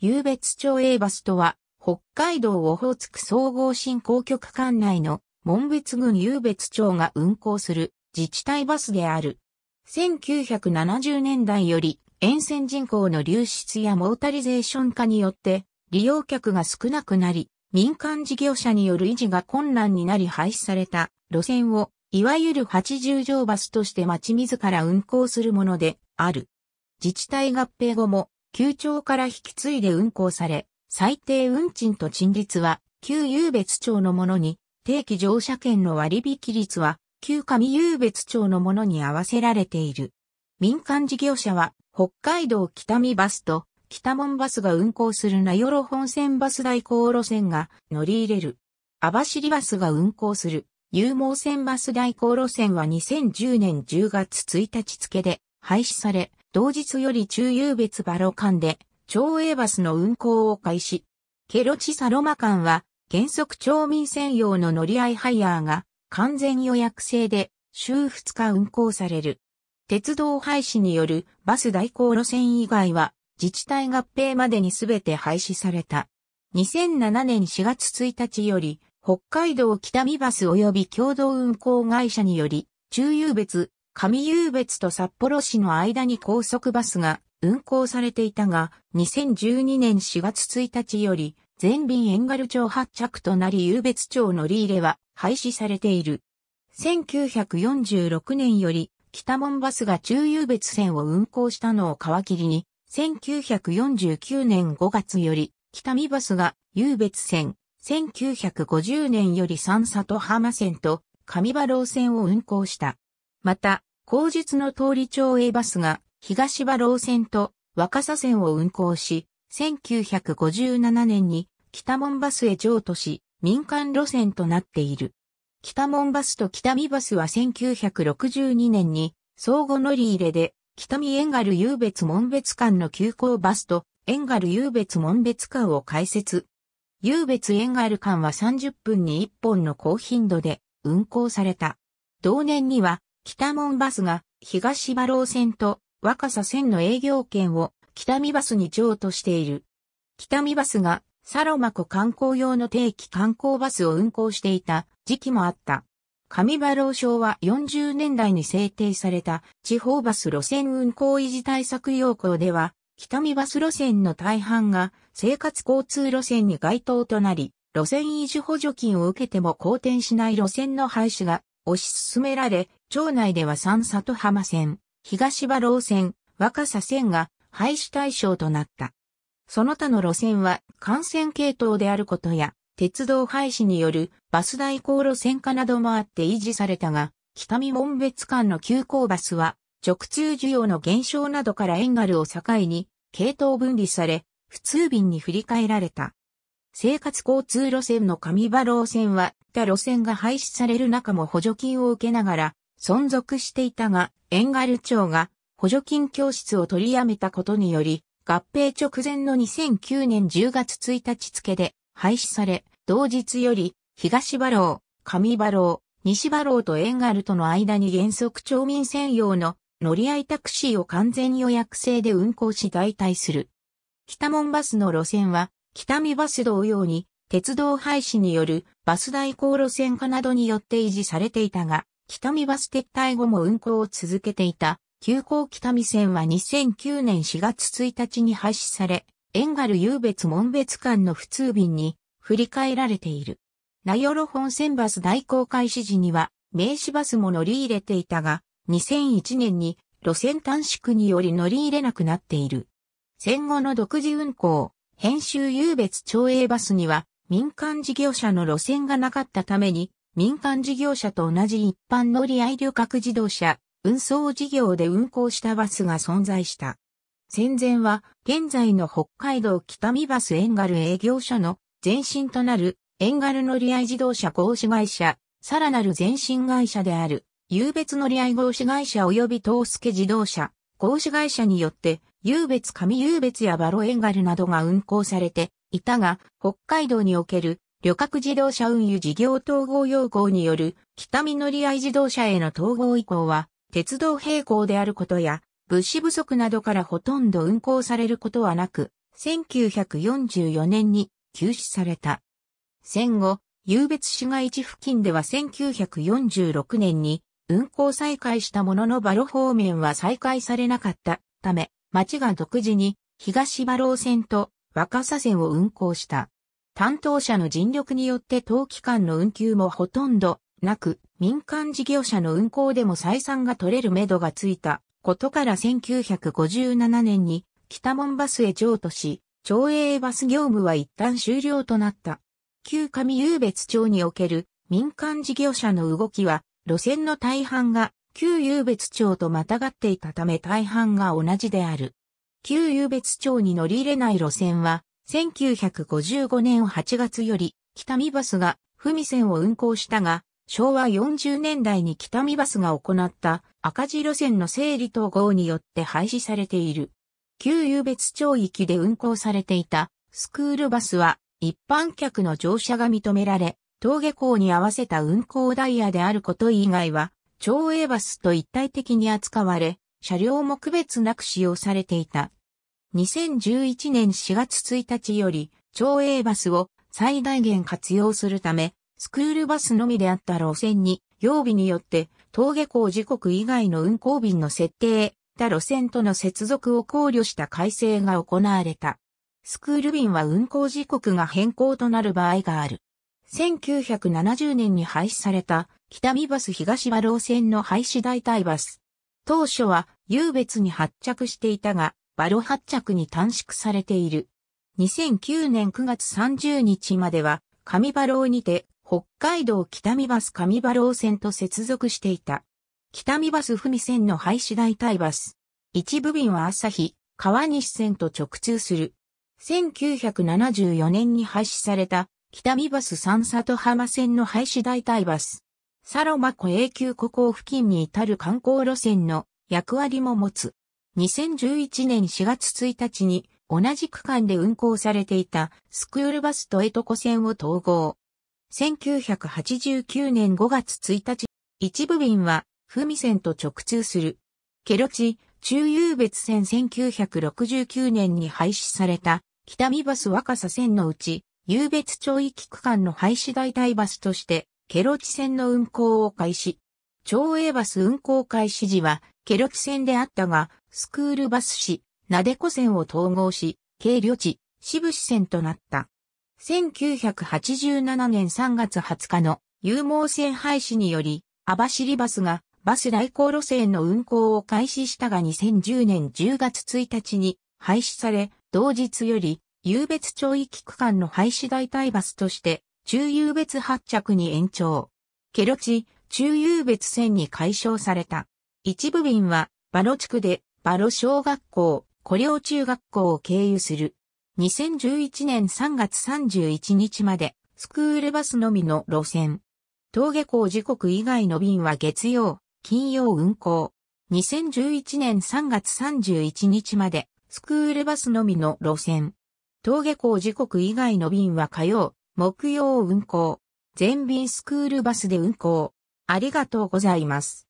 湧別町 A バスとは、北海道オホーツク総合振興局管内の門別郡湧別町が運行する自治体バスである。1970年代より沿線人口の流出やモータリゼーション化によって利用客が少なくなり、民間事業者による維持が困難になり廃止された路線を、いわゆる80条バスとして町自ら運行するものである。自治体合併後も旧庁から引き継いで運行され、最低運賃と賃率は、旧優別町のものに、定期乗車券の割引率は、旧上優別町のものに合わせられている。民間事業者は、北海道北見バスと、北門バスが運行する名寄本線バス代行路線が乗り入れる。網走バスが運行する、有毛線バス代行路線は2010年10月1日付で廃止され、同日より中遊別バロ間で、町営バスの運行を開始。ケロチサロマ間は、原則町民専用の乗り合いハイヤーが、完全予約制で、週2日運行される。鉄道廃止によるバス代行路線以外は、自治体合併までに全て廃止された。2007年4月1日より、北海道北見バス及び共同運行会社により、中遊別上優別と札幌市の間に高速バスが運行されていたが、2012年4月1日より、全便遠軽町発着となり優別町乗り入れは廃止されている。1946年より、北門バスが中優別線を運行したのを皮切りに、1949年5月より、北見バスが優別線、1950年より三里浜線と上馬路線を運行した。また、後日の通り町営バスが東馬老線と若狭線を運行し、1957年に北門バスへ譲渡し、民間路線となっている。北門バスと北見バスは1962年に相互乗り入れで北見縁軽有別門別間の急行バスと縁軽有別門別間を開設。有別縁軽間は30分に1本の高頻度で運行された。同年には北門バスが東馬郎線と若狭線の営業権を北見バスに譲渡している。北見バスがサロマ湖観光用の定期観光バスを運行していた時期もあった。上馬郎省は40年代に制定された地方バス路線運行維持対策要項では、北見バス路線の大半が生活交通路線に該当となり、路線維持補助金を受けても好転しない路線の廃止が推し進められ、町内では三里浜線、東馬老線、若狭線が廃止対象となった。その他の路線は幹線系統であることや、鉄道廃止によるバス代行路線化などもあって維持されたが、北見門別間の急行バスは、直通需要の減少などから円ンを境に、系統分離され、普通便に振り替えられた。生活交通路線の上馬路線は、他路線が廃止される中も補助金を受けながら、存続していたが、エンガル町が補助金教室を取りやめたことにより、合併直前の2009年10月1日付で廃止され、同日より東馬郎、上馬郎、西馬郎とエンガルとの間に原則町民専用の乗り合いタクシーを完全予約制で運行し代替する。北門バスの路線は、北見バス同様に鉄道廃止によるバス代行路線化などによって維持されていたが、北見バス撤退後も運行を続けていた、急行北見線は2009年4月1日に廃止され、遠軽有別門別間の普通便に振り替えられている。名寄本線バス大航開始時には、名刺バスも乗り入れていたが、2001年に路線短縮により乗り入れなくなっている。戦後の独自運行、編集有別町営バスには民間事業者の路線がなかったために民間事業者と同じ一般乗り合い旅客自動車、運送事業で運行したバスが存在した。戦前は、現在の北海道北見バスエンガル営業所の前身となる、エンガル乗り合い自動車合資会社、さらなる前身会社である、優別乗り合い合資会社及び東助自動車、合資会社によって、優別上優別やバロエンガルなどが運行されていたが、北海道における旅客自動車運輸事業統合要項による北見乗合自動車への統合移行は、鉄道並行であることや、物資不足などからほとんど運行されることはなく、1944年に休止された。戦後、優別市街地付近では1946年に運行再開したもののバロ方面は再開されなかったため、町が独自に東バロー線と若狭線を運行した。担当者の尽力によって当期間の運休もほとんどなく、民間事業者の運行でも採算が取れる目処がついたことから1957年に北門バスへ譲渡し、町営バス業務は一旦終了となった。旧上優別町における民間事業者の動きは、路線の大半が旧優別町とまたがっていたため大半が同じである。旧優別町に乗り入れない路線は、1955年8月より北見バスがみ線を運行したが、昭和40年代に北見バスが行った赤字路線の整理統合によって廃止されている。旧有別町域で運行されていたスクールバスは一般客の乗車が認められ、登下校に合わせた運行ダイヤであること以外は、町営バスと一体的に扱われ、車両も区別なく使用されていた。2011年4月1日より、町営バスを最大限活用するため、スクールバスのみであった路線に、曜日によって、登下校時刻以外の運行便の設定、他路線との接続を考慮した改正が行われた。スクール便は運行時刻が変更となる場合がある。1970年に廃止された北見バス東和路線の廃止代替バス。当初は優別に発着していたが、バロ発着に短縮されている。2009年9月30日までは、上バローにて、北海道北見バス上バロー線と接続していた。北見バス文線の廃止代替バス。一部便は朝日、川西線と直通する。1974年に廃止された、北見バス三里浜線の廃止代替バス。サロマ湖永久湖港付近に至る観光路線の役割も持つ。2011年4月1日に同じ区間で運行されていたスクールバスとエトコ線を統合。1989年5月1日、一部便は、フミ線と直通する。ケロチ、中優別線1969年に廃止された、北見バス若狭線のうち、優別町域区間の廃止代替バスとして、ケロチ線の運行を開始。町営バス運行開始時は、ケロチ線であったが、スクールバス市、なでこ線を統合し、軽旅地、渋市線となった。1987年3月20日の有毛線廃止により、シリバスがバス来航路線の運行を開始したが2010年10月1日に廃止され、同日より、有別町域区間の廃止代替バスとして、中有別発着に延長。ケロ地、中有別線に解消された。一部便は、バロ地区でバロ小学校、古陵中学校を経由する。2011年3月31日まで、スクールバスのみの路線。登下校時刻以外の便は月曜、金曜運行。2011年3月31日まで、スクールバスのみの路線。登下校時刻以外の便は火曜、木曜運行。全便スクールバスで運行。ありがとうございます。